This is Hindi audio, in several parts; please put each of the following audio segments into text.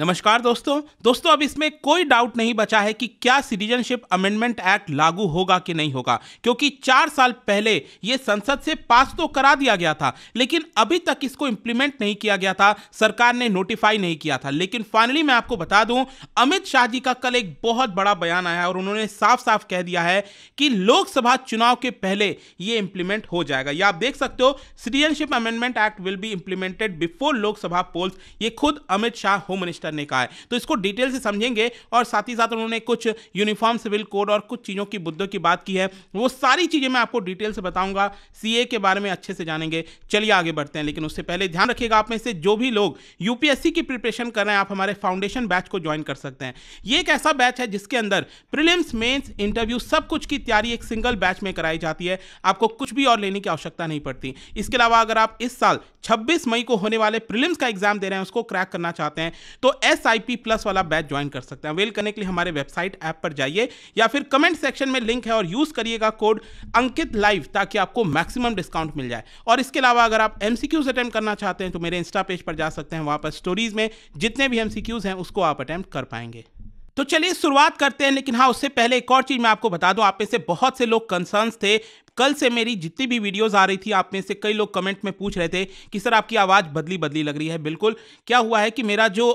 नमस्कार दोस्तों दोस्तों अब इसमें कोई डाउट नहीं बचा है कि क्या सिटीजनशिप अमेंडमेंट एक्ट लागू होगा कि नहीं होगा क्योंकि चार साल पहले यह संसद से पास तो करा दिया गया था लेकिन अभी तक इसको इंप्लीमेंट नहीं किया गया था सरकार ने नोटिफाई नहीं किया था लेकिन फाइनली मैं आपको बता दूं अमित शाह जी का कल एक बहुत बड़ा बयान आया और उन्होंने साफ साफ कह दिया है कि लोकसभा चुनाव के पहले यह इंप्लीमेंट हो जाएगा या आप देख सकते हो citizenship amendment act will be implemented before Lok Sabha polls ये खुद अमित शाह होम मिनिस्टर करने का है तो इसको डिटेल से समझेंगे और साथ ही साथ उन्होंने कुछ यूनिफॉर्म सिविल कोड और कुछ चीज़ों की मुद्दों की बात की है वो सारी चीज़ें मैं आपको डिटेल से बताऊंगा सी के बारे में अच्छे से जानेंगे चलिए आगे बढ़ते हैं लेकिन उससे पहले ध्यान रखिएगा आप में से जो भी लोग यूपीएससी की प्रिपरेशन कर रहे हैं आप हमारे फाउंडेशन बैच को ज्वाइन कर सकते हैं ये एक ऐसा बैच है जिसके अंदर प्रिलिम्स मेन्स इंटरव्यू सब कुछ की तैयारी एक सिंगल बैच में कराई जाती है आपको कुछ भी और लेने की आवश्यकता नहीं पड़ती इसके अलावा अगर आप इस साल 26 मई को होने वाले प्रिलिम्स का एग्जाम दे रहे हैं उसको क्रैक करना चाहते हैं तो एस आई पी प्लस वाला बैच ज्वाइन कर सकते हैं अवेल करने के लिए हमारे वेबसाइट ऐप पर जाइए या फिर कमेंट सेक्शन में लिंक है और यूज़ करिएगा कोड अंकित लाइव ताकि आपको मैक्सिमम डिस्काउंट मिल जाए और इसके अलावा अगर आप एम सी क्यूज़ अटैम्प्ट करना चाहते हैं तो मेरे इंस्टा पेज पर जा सकते हैं वहां पर स्टोरीज़ में जितने भी एम सी क्यूज़ हैं उसको आप अटैम्प्ट कर पाएंगे तो चलिए शुरुआत करते हैं लेकिन हाँ उससे पहले एक और चीज़ मैं आपको बता दूं आप में से बहुत से लोग कंसर्न्स थे कल से मेरी जितनी भी वीडियोस आ रही थी आप में से कई लोग कमेंट में पूछ रहे थे कि सर आपकी आवाज़ बदली बदली लग रही है बिल्कुल क्या हुआ है कि मेरा जो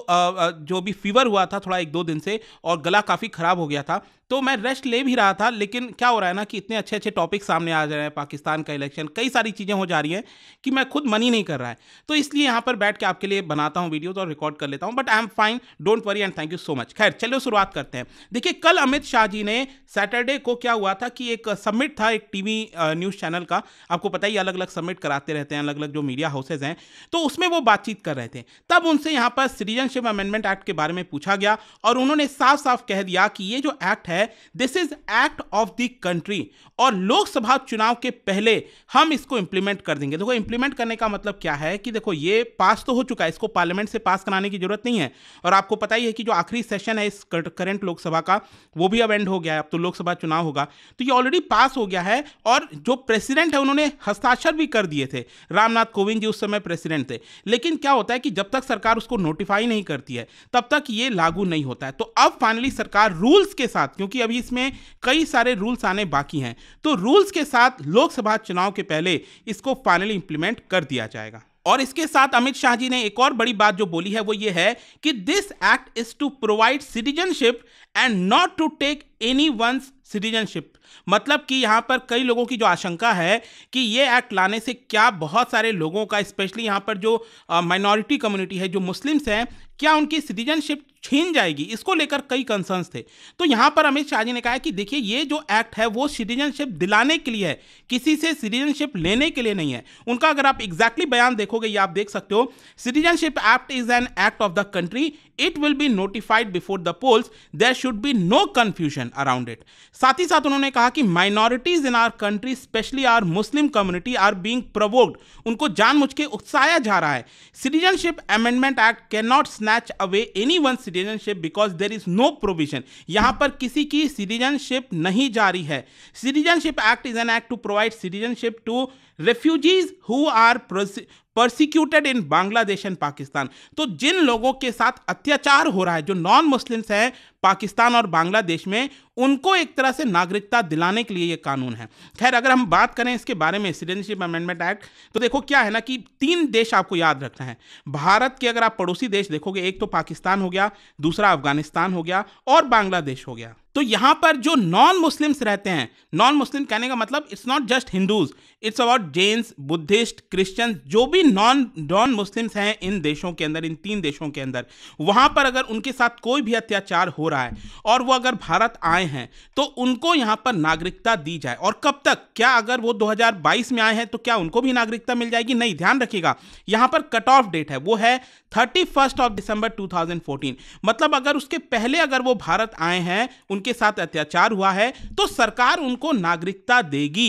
जो भी फीवर हुआ था थोड़ा एक दो दिन से और गला काफ़ी ख़राब हो गया था तो मैं रेस्ट ले भी रहा था लेकिन क्या हो रहा है ना कि इतने अच्छे अच्छे टॉपिक सामने आ जा रहे हैं पाकिस्तान का इलेक्शन कई सारी चीज़ें हो जा रही हैं कि मैं खुद मनी नहीं कर रहा है तो इसलिए यहाँ पर बैठ के आपके लिए बनाता हूँ वीडियोज़ और रिकॉर्ड कर लेता हूँ but I am fine don't worry and thank you so much खैर चलो शुरुआत करते हैं देखिए कल अमित शाह जी ने सैटरडे को क्या हुआ था कि एक सबमिट था एक टीवी न्यूज़ चैनल का आपको पता ही अलग अलग सबमिट कराते रहते हैं अलग अलग जो मीडिया हाउसेज हैं तो उसमें वो बातचीत कर रहे थे तब उनसे यहाँ पर सिटीजनशिप अमेंडमेंट एक्ट के बारे में पूछा गया और उन्होंने साफ साफ कह दिया कि ये जो एक्ट है है this is act of the country और लोकसभा चुनाव के पहले हम इसको इंप्लीमेंट कर देंगे देखो इंप्लीमेंट करने का मतलब क्या है कि देखो ये पास तो हो चुका है इसको पार्लियामेंट से पास कराने की जरूरत नहीं है और आपको पता ही है कि जो आखिरी सेशन है इस करंट लोकसभा का वो भी अब एंड हो गया है अब तो लोकसभा चुनाव होगा तो ये ऑलरेडी पास हो गया है और जो प्रेसिडेंट है उन्होंने हस्ताक्षर भी कर दिए थे रामनाथ कोविंद जी उस समय प्रेसिडेंट थे लेकिन क्या होता है कि जब तक सरकार उसको नोटिफाई नहीं करती है तब तक ये लागू नहीं होता है तो अब फाइनली सरकार रूल्स के साथ क्योंकि अभी इसमें कई सारे रूल्स आने बाकी हैं तो रूल्स के साथ लोकसभा चुनाव के पहले इसको फाइनली इंप्लीमेंट कर दिया जाएगा और इसके साथ अमित शाह जी ने एक और बड़ी बात जो बोली है वो ये है कि this act is to provide citizenship and not to take any one's citizenship मतलब कि यहाँ पर कई लोगों की जो आशंका है कि ये एक्ट लाने से क्या बहुत सारे लोगों का स्पेशली यहाँ पर जो माइनॉरिटी uh, कम्युनिटी है जो मुस्लिम्स हैं क्या उनकी सिटीजनशिप छीन जाएगी इसको लेकर कई कंसर्न्स थे तो यहाँ पर अमित शाह जी ने कहा कि देखिए ये जो एक्ट है वो सिटीजनशिप दिलाने के लिए है किसी से सिटीजनशिप लेने के लिए नहीं है उनका अगर आप एग्जैक्टली बयान देखोगे ये आप देख सकते हो citizenship act is an act of the country it will be notified before the polls there should be no confusion around it साथ ही साथ उन्होंने कहा कि minorities in our country specially our Muslim community are being provoked उनको जान मुझ के उकसाया जा रहा है citizenship amendment act can not snatch away anyone citizenship because there is no provision यहां पर किसी की सिटीजनशिप नहीं जारी है citizenship act is an act to provide citizenship to refugees who are prosecuted in Bangladesh and Pakistan तो जिन लोगों के साथ अत्याचार हो रहा है जो नॉन मुस्लिम्स हैं पाकिस्तान और बांग्लादेश में उनको एक तरह से नागरिकता दिलाने के लिए ये कानून है खैर अगर हम बात करें इसके बारे में सिटीजनशिप अमेंडमेंट एक्ट तो देखो क्या है ना कि तीन देश आपको याद रखना है भारत के अगर आप पड़ोसी देश देखोगे एक तो पाकिस्तान हो गया दूसरा अफगानिस्तान हो गया और बांग्लादेश हो गया तो यहां पर जो नॉन मुस्लिम्स रहते हैं नॉन मुस्लिम कहने का मतलब it's not just Hindus it's about Jains Buddhist Christian जो भी नॉन नॉन मुस्लिम्स हैं इन देशों के अंदर इन तीन देशों के अंदर वहां पर अगर उनके साथ कोई भी अत्याचार हो रहा है और वो अगर भारत आए हैं तो उनको यहां पर नागरिकता दी जाए और कब तक क्या अगर वो 2022 में आए हैं तो क्या उनको भी नागरिकता मिल जाएगी नहीं ध्यान रखिएगा यहां पर कट ऑफ डेट है वो है थर्टी ऑफ दिसंबर टू मतलब अगर उसके पहले अगर वो भारत आए हैं उन उनके साथ अत्याचार हुआ है तो सरकार उनको नागरिकता देगी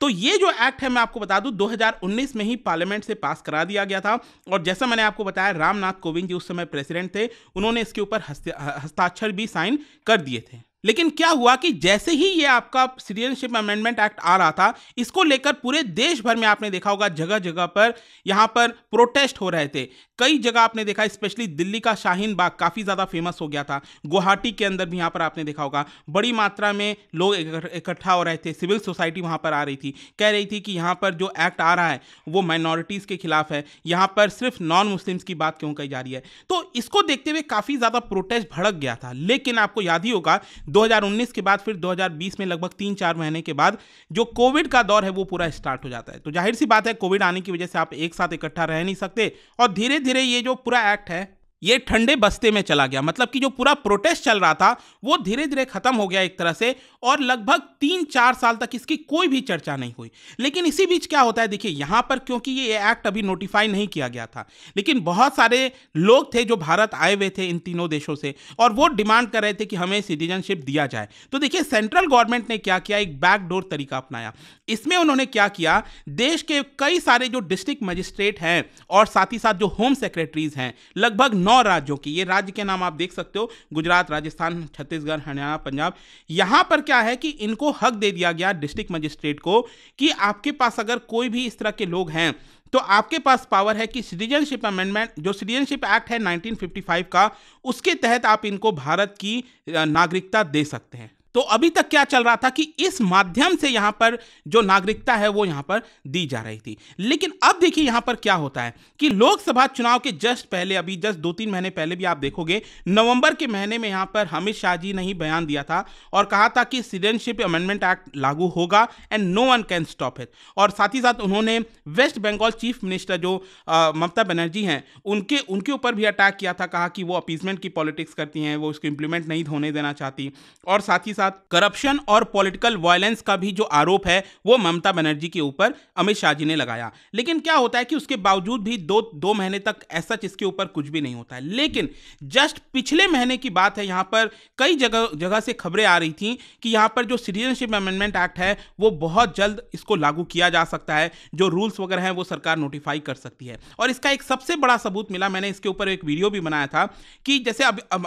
तो ये जो एक्ट है मैं आपको बता दूं 2019 में ही पार्लियामेंट से पास करा दिया गया था और जैसा मैंने आपको बताया रामनाथ कोविंद जी उस समय प्रेसिडेंट थे उन्होंने इसके ऊपर हस्ताक्षर भी साइन कर दिए थे लेकिन क्या हुआ कि जैसे ही ये आपका सिटीजनशिप अमेंडमेंट एक्ट आ रहा था इसको लेकर पूरे देश भर में आपने देखा होगा जगह जगह पर यहाँ पर प्रोटेस्ट हो रहे थे कई जगह आपने देखा स्पेशली दिल्ली का शाहीन बाग काफ़ी ज़्यादा फेमस हो गया था गुवाहाटी के अंदर भी यहाँ पर आपने देखा होगा बड़ी मात्रा में लोग इकट्ठा हो रहे थे सिविल सोसाइटी वहाँ पर आ रही थी कह रही थी कि यहाँ पर जो एक्ट आ रहा है वो माइनॉरिटीज़ के खिलाफ है यहाँ पर सिर्फ नॉन मुस्लिम्स की बात क्यों कही जा रही है तो इसको देखते हुए काफ़ी ज़्यादा प्रोटेस्ट भड़क गया था लेकिन आपको याद ही होगा 2019 के बाद फिर 2020 में लगभग तीन चार महीने के बाद जो कोविड का दौर है वो पूरा स्टार्ट हो जाता है तो जाहिर सी बात है कोविड आने की वजह से आप एक साथ इकट्ठा रह नहीं सकते और धीरे धीरे ये जो पूरा एक्ट है ये ठंडे बस्ते में चला गया मतलब कि जो पूरा प्रोटेस्ट चल रहा था वो धीरे धीरे खत्म हो गया एक तरह से और लगभग तीन चार साल तक इसकी कोई भी चर्चा नहीं हुई लेकिन इसी बीच क्या होता है देखिए यहाँ पर क्योंकि ये एक्ट अभी नोटिफाई नहीं किया गया था लेकिन बहुत सारे लोग थे जो भारत आए हुए थे इन तीनों देशों से और वो डिमांड कर रहे थे कि हमें सिटीजनशिप दिया जाए तो देखिए सेंट्रल गवर्नमेंट ने क्या किया एक बैकडोर तरीका अपनाया इसमें उन्होंने क्या किया देश के कई सारे जो डिस्ट्रिक्ट मजिस्ट्रेट हैं और साथ ही साथ जो होम सेक्रेटरीज हैं लगभग नौ नौ राज्यों की ये राज्य के नाम आप देख सकते हो गुजरात राजस्थान छत्तीसगढ़ हरियाणा पंजाब यहां पर क्या है कि इनको हक दे दिया गया डिस्ट्रिक्ट मजिस्ट्रेट को कि आपके पास अगर कोई भी इस तरह के लोग हैं तो आपके पास पावर है कि सिटीजनशिप अमेंडमेंट जो सिटीजनशिप एक्ट है 1955 का उसके तहत आप इनको भारत की नागरिकता दे सकते हैं तो अभी तक क्या चल रहा था कि इस माध्यम से यहां पर जो नागरिकता है वो यहां पर दी जा रही थी लेकिन अब देखिए यहां पर क्या होता है कि लोकसभा चुनाव के जस्ट पहले अभी जस्ट दो तीन महीने पहले भी आप देखोगे नवंबर के महीने में यहां पर अमित शाह जी ने ही बयान दिया था और कहा था कि सिटीजनशिप अमेंडमेंट एक्ट लागू होगा and no one can stop it और साथ ही साथ उन्होंने वेस्ट बंगाल चीफ मिनिस्टर जो ममता बनर्जी हैं उनके उनके ऊपर भी अटैक किया था कहा कि वो अपीजमेंट की पॉलिटिक्स करती हैं वो उसको इंप्लीमेंट नहीं होने देना चाहती और साथ ही साथ साथ करप्शन और पॉलिटिकल वायलेंस का भी जो आरोप है वो ममता बनर्जी के ऊपर अमित शाह जी ने लगाया लेकिन क्या होता है कि उसके बावजूद भी दो दो महीने तक ऐसा इसके ऊपर कुछ भी नहीं होता है लेकिन जस्ट पिछले महीने की बात है यहाँ पर कई जगह जगह से खबरें आ रही थी कि यहाँ पर जो सिटीजनशिप अमेंडमेंट एक्ट है वो बहुत जल्द इसको लागू किया जा सकता है जो रूल्स वगैरह हैं वो सरकार नोटिफाई कर सकती है और इसका एक सबसे बड़ा सबूत मिला मैंने इसके ऊपर एक वीडियो भी बनाया था कि जैसे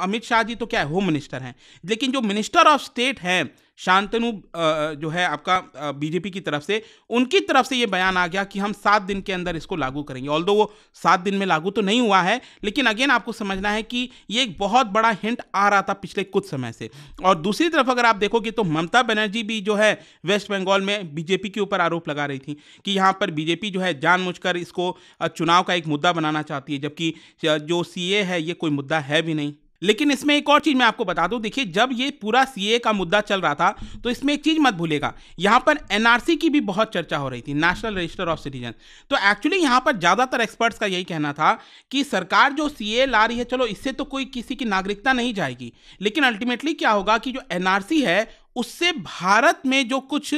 अमित शाह जी तो क्या है होम मिनिस्टर हैं लेकिन जो मिनिस्टर ऑफ स्टेट कैंडिडेट हैं शांतनु जो है आपका बीजेपी की तरफ से उनकी तरफ से ये बयान आ गया कि हम सात दिन के अंदर इसको लागू करेंगे ऑल वो सात दिन में लागू तो नहीं हुआ है लेकिन अगेन आपको समझना है कि ये एक बहुत बड़ा हिंट आ रहा था पिछले कुछ समय से और दूसरी तरफ अगर आप देखोगे तो ममता बनर्जी भी जो है वेस्ट बंगाल में बीजेपी के ऊपर आरोप लगा रही थी कि यहाँ पर बीजेपी जो है जान इसको चुनाव का एक मुद्दा बनाना चाहती है जबकि जो सी है ये कोई मुद्दा है भी नहीं लेकिन इसमें एक और चीज मैं आपको बता दूं देखिए जब ये पूरा सीए का मुद्दा चल रहा था तो इसमें एक चीज मत भूलेगा यहां पर एनआरसी की भी बहुत चर्चा हो रही थी नेशनल रजिस्टर ऑफ सिटीजन तो एक्चुअली यहां पर ज्यादातर एक्सपर्ट्स का यही कहना था कि सरकार जो सीए ला रही है चलो इससे तो कोई किसी की नागरिकता नहीं जाएगी लेकिन अल्टीमेटली क्या होगा कि जो एनआरसी है उससे भारत में जो कुछ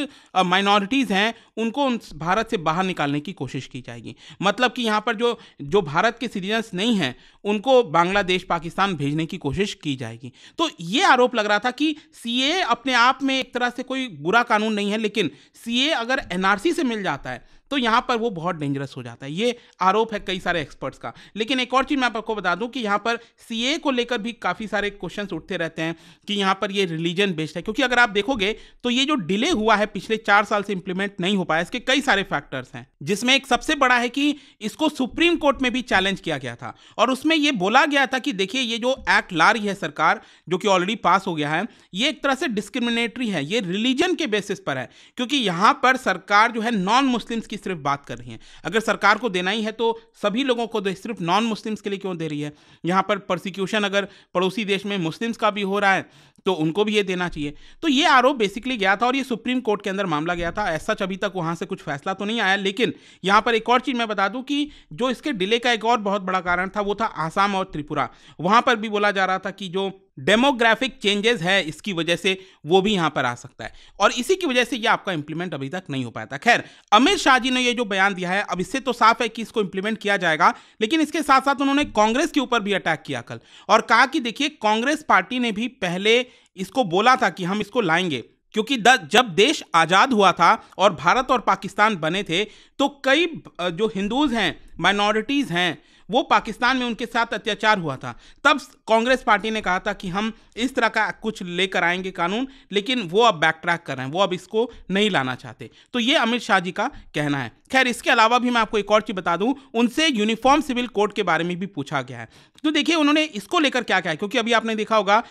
माइनॉरिटीज़ हैं उनको उन भारत से बाहर निकालने की कोशिश की जाएगी मतलब कि यहाँ पर जो जो भारत के सिटीजन्स नहीं हैं उनको बांग्लादेश पाकिस्तान भेजने की कोशिश की जाएगी तो ये आरोप लग रहा था कि सी अपने आप में एक तरह से कोई बुरा कानून नहीं है लेकिन सी अगर एन से मिल जाता है तो यहाँ पर वो बहुत डेंजरस हो जाता है ये आरोप है कई सारे एक्सपर्ट्स का लेकिन एक और चीज़ मैं आपको बता दूँ कि यहाँ पर सी को लेकर भी काफ़ी सारे क्वेश्चन उठते रहते हैं कि यहाँ पर ये रिलीजन बेस्ड है क्योंकि अगर आप देखोगे तो ये जो डिले हुआ है पिछले चार साल से इंप्लीमेंट नहीं हो पाया इसके कई सारे फैक्टर्स हैं जिसमें एक सबसे बड़ा है कि इसको सुप्रीम कोर्ट में भी चैलेंज किया गया था और उसमें यह बोला गया था कि देखिए ये जो एक्ट ला रही है सरकार जो कि ऑलरेडी पास हो गया है ये एक तरह से डिस्क्रिमिनेटरी है ये रिलीजन के बेसिस पर है क्योंकि यहाँ पर सरकार जो है नॉन मुस्लिम्स की सिर्फ बात कर रही हैं अगर सरकार को देना ही है तो सभी लोगों को दे सिर्फ नॉन मुस्लिम्स के लिए क्यों दे रही है यहाँ पर प्रोसिक्यूशन अगर पड़ोसी देश में मुस्लिम्स का भी हो रहा है तो उनको भी ये देना चाहिए तो ये आरोप बेसिकली गया था और ये सुप्रीम कोर्ट के अंदर मामला गया था ऐसा अभी तक वहाँ से कुछ फैसला तो नहीं आया लेकिन यहाँ पर एक और चीज़ मैं बता दूँ कि जो इसके डिले का एक और बहुत बड़ा कारण था वो था आसाम और त्रिपुरा वहाँ पर भी बोला जा रहा था कि जो डेमोग्राफिक चेंजेस है इसकी वजह से वो भी यहाँ पर आ सकता है और इसी की वजह से ये आपका इंप्लीमेंट अभी तक नहीं हो पाया था खैर अमित शाह जी ने ये जो बयान दिया है अब इससे तो साफ है कि इसको इंप्लीमेंट किया जाएगा लेकिन इसके साथ साथ उन्होंने कांग्रेस के ऊपर भी अटैक किया कल और कहा कि देखिए कांग्रेस पार्टी ने भी पहले इसको बोला था कि हम इसको लाएंगे क्योंकि जब देश आज़ाद हुआ था और भारत और पाकिस्तान बने थे तो कई जो हिंदूज हैं माइनॉरिटीज़ हैं वो पाकिस्तान में उनके साथ अत्याचार हुआ था तब कांग्रेस पार्टी ने कहा था कि हम इस तरह का कुछ लेकर आएंगे कानून लेकिन वो अब बैक ट्रैक कर रहे हैं वो अब इसको नहीं लाना चाहते तो ये अमित शाह जी का कहना है खैर इसके अलावा भी मैं आपको एक और चीज़ बता दूं उनसे यूनिफॉर्म सिविल कोड के बारे में भी पूछा गया है तो देखिए उन्होंने इसको लेकर क्या कहा है क्योंकि अभी आपने देखा होगा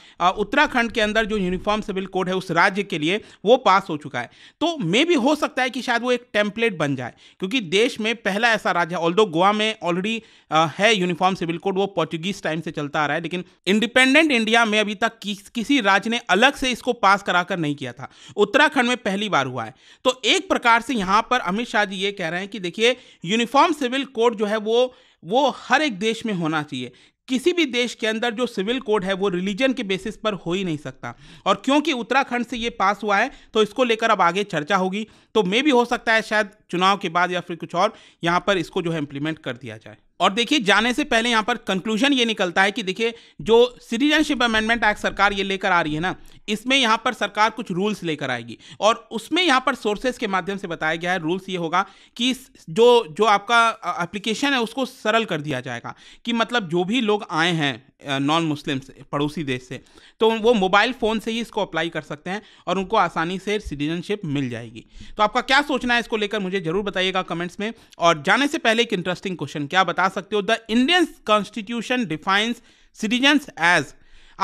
उत्तराखंड के अंदर जो यूनिफॉर्म सिविल कोड है उस राज्य के लिए वो पास हो चुका है तो मे भी हो सकता है कि शायद वो एक टेम्पलेट बन जाए क्योंकि देश में पहला ऐसा राज्य ऑल गोवा में ऑलरेडी है यूनिफॉर्म सिविल कोड वो पोर्चुगीज टाइम से चलता आ रहा है लेकिन इंडिपेंडेंट इंडिया में अभी तक कि, किसी राज्य ने अलग से इसको पास कराकर नहीं किया था उत्तराखंड में पहली बार हुआ है तो एक प्रकार से यहाँ पर अमित शाह जी ये कह रहे हैं कि देखिए यूनिफॉर्म सिविल कोड जो है वो वो हर एक देश में होना चाहिए किसी भी देश के अंदर जो सिविल कोड है वो रिलीजन के बेसिस पर हो ही नहीं सकता और क्योंकि उत्तराखंड से ये पास हुआ है तो इसको लेकर अब आगे चर्चा होगी तो मे भी हो सकता है शायद चुनाव के बाद या फिर कुछ और यहाँ पर इसको जो है इम्प्लीमेंट कर दिया जाए और देखिए जाने से पहले यहाँ पर कंक्लूजन ये निकलता है कि देखिए जो सिटीजनशिप अमेंडमेंट एक्ट सरकार ये लेकर आ रही है ना इसमें यहाँ पर सरकार कुछ रूल्स लेकर आएगी और उसमें यहाँ पर सोर्सेज के माध्यम से बताया गया है रूल्स ये होगा कि जो जो आपका एप्लीकेशन है उसको सरल कर दिया जाएगा कि मतलब जो भी लोग आए हैं नॉन मुस्लिम पड़ोसी देश से तो वो मोबाइल फ़ोन से ही इसको अप्लाई कर सकते हैं और उनको आसानी से सिटीजनशिप मिल जाएगी तो आपका क्या सोचना है इसको लेकर मुझे ज़रूर बताइएगा कमेंट्स में और जाने से पहले एक इंटरेस्टिंग क्वेश्चन क्या बता बता सकते हो the Indian constitution defines citizens as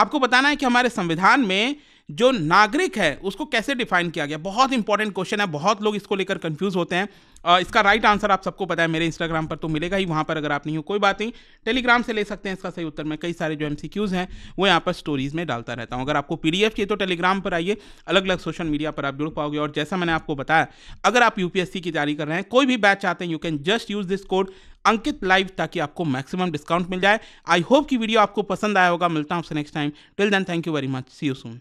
आपको बताना है कि हमारे संविधान में जो नागरिक है उसको कैसे डिफाइन किया गया बहुत इंपॉर्टेंट क्वेश्चन है बहुत लोग इसको लेकर कंफ्यूज होते हैं इसका राइट आंसर आप सबको पता है मेरे इंस्टाग्राम पर तो मिलेगा ही वहाँ पर अगर आप नहीं हो कोई बात नहीं टेलीग्राम से ले सकते हैं इसका सही उत्तर मैं कई सारे जो एम हैं वो यहाँ पर स्टोरीज में डालता रहता हूँ अगर आपको पी चाहिए तो टेलीग्राम पर आइए अलग अलग सोशल मीडिया पर आप जुड़ पाओगे और जैसा मैंने आपको बताया अगर आप यूपीएससी की तैयारी कर रहे हैं कोई भी बैच चाहते हैं you can just use this code Ankit live ताकि आपको मैक्सिमम डिस्काउंट मिल जाए आई होप कि वीडियो आपको पसंद आया होगा मिलता हूँ आपसे next time till then thank you very much see you soon